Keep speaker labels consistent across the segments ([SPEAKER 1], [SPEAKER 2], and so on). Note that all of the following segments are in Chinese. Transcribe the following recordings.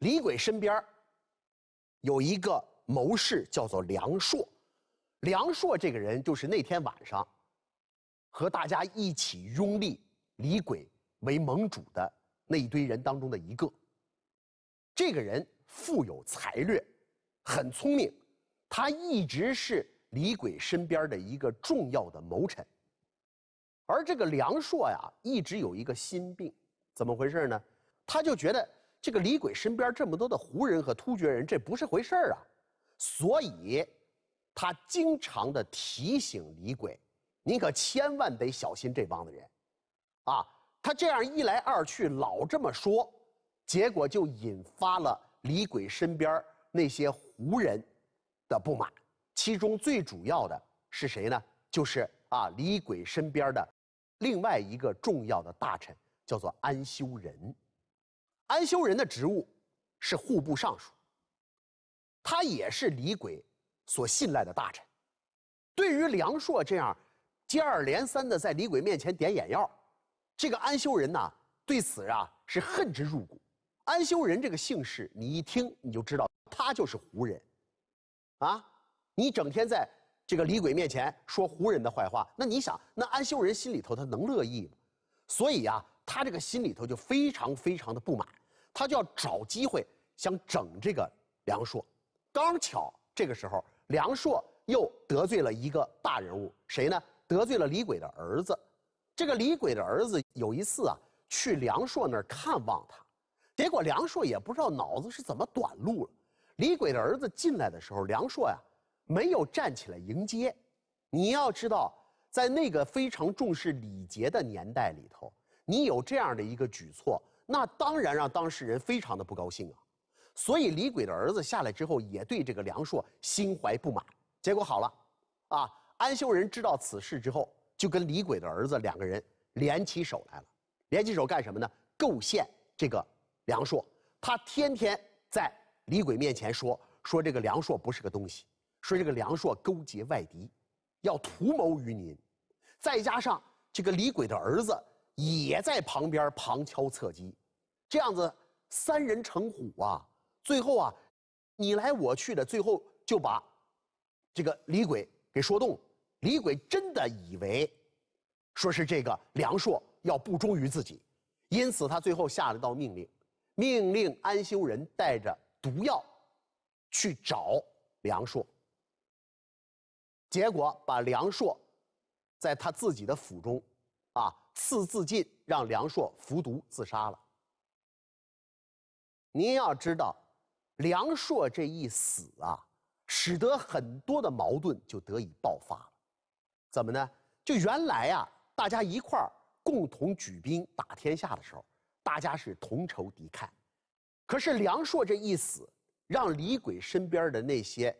[SPEAKER 1] 李鬼身边有一个谋士，叫做梁硕。梁硕这个人，就是那天晚上和大家一起拥立李鬼为盟主的那一堆人当中的一个。这个人富有才略，很聪明，他一直是李鬼身边的一个重要的谋臣。而这个梁硕呀，一直有一个心病，怎么回事呢？他就觉得。这个李鬼身边这么多的胡人和突厥人，这不是回事儿啊！所以，他经常的提醒李鬼：“您可千万得小心这帮子人。”啊，他这样一来二去老这么说，结果就引发了李鬼身边那些胡人的不满。其中最主要的是谁呢？就是啊，李鬼身边的另外一个重要的大臣，叫做安修仁。安修仁的职务是户部尚书，他也是李鬼所信赖的大臣。对于梁硕这样接二连三的在李鬼面前点眼药，这个安修仁呢对此啊是恨之入骨。安修仁这个姓氏，你一听你就知道他就是胡人，啊，你整天在这个李鬼面前说胡人的坏话，那你想，那安修仁心里头他能乐意吗？所以呀。他这个心里头就非常非常的不满，他就要找机会想整这个梁硕。刚巧这个时候，梁硕又得罪了一个大人物，谁呢？得罪了李鬼的儿子。这个李鬼的儿子有一次啊，去梁硕那儿看望他，结果梁硕也不知道脑子是怎么短路了。李鬼的儿子进来的时候，梁硕呀没有站起来迎接。你要知道，在那个非常重视礼节的年代里头。你有这样的一个举措，那当然让当事人非常的不高兴啊。所以李鬼的儿子下来之后，也对这个梁硕心怀不满。结果好了，啊，安修仁知道此事之后，就跟李鬼的儿子两个人联起手来了。联起手干什么呢？构陷这个梁硕。他天天在李鬼面前说说这个梁硕不是个东西，说这个梁硕勾结外敌，要图谋于您。再加上这个李鬼的儿子。也在旁边旁敲侧击，这样子三人成虎啊！最后啊，你来我去的，最后就把这个李鬼给说动了。李鬼真的以为说是这个梁硕要不忠于自己，因此他最后下了道命令，命令安修仁带着毒药去找梁硕。结果把梁硕在他自己的府中。啊，赐自尽，让梁硕服毒自杀了。您要知道，梁硕这一死啊，使得很多的矛盾就得以爆发了。怎么呢？就原来啊，大家一块儿共同举兵打天下的时候，大家是同仇敌忾。可是梁硕这一死，让李鬼身边的那些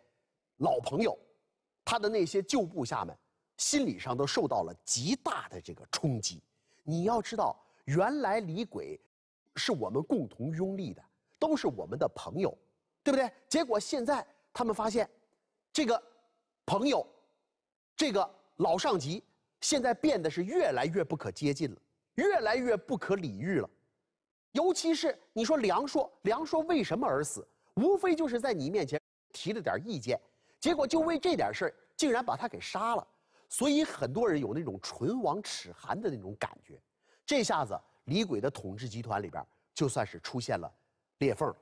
[SPEAKER 1] 老朋友，他的那些旧部下们。心理上都受到了极大的这个冲击。你要知道，原来李鬼是我们共同拥立的，都是我们的朋友，对不对？结果现在他们发现，这个朋友，这个老上级，现在变得是越来越不可接近了，越来越不可理喻了。尤其是你说梁硕，梁硕为什么而死？无非就是在你面前提了点意见，结果就为这点事儿，竟然把他给杀了。所以很多人有那种唇亡齿寒的那种感觉，这下子李鬼的统治集团里边就算是出现了裂缝。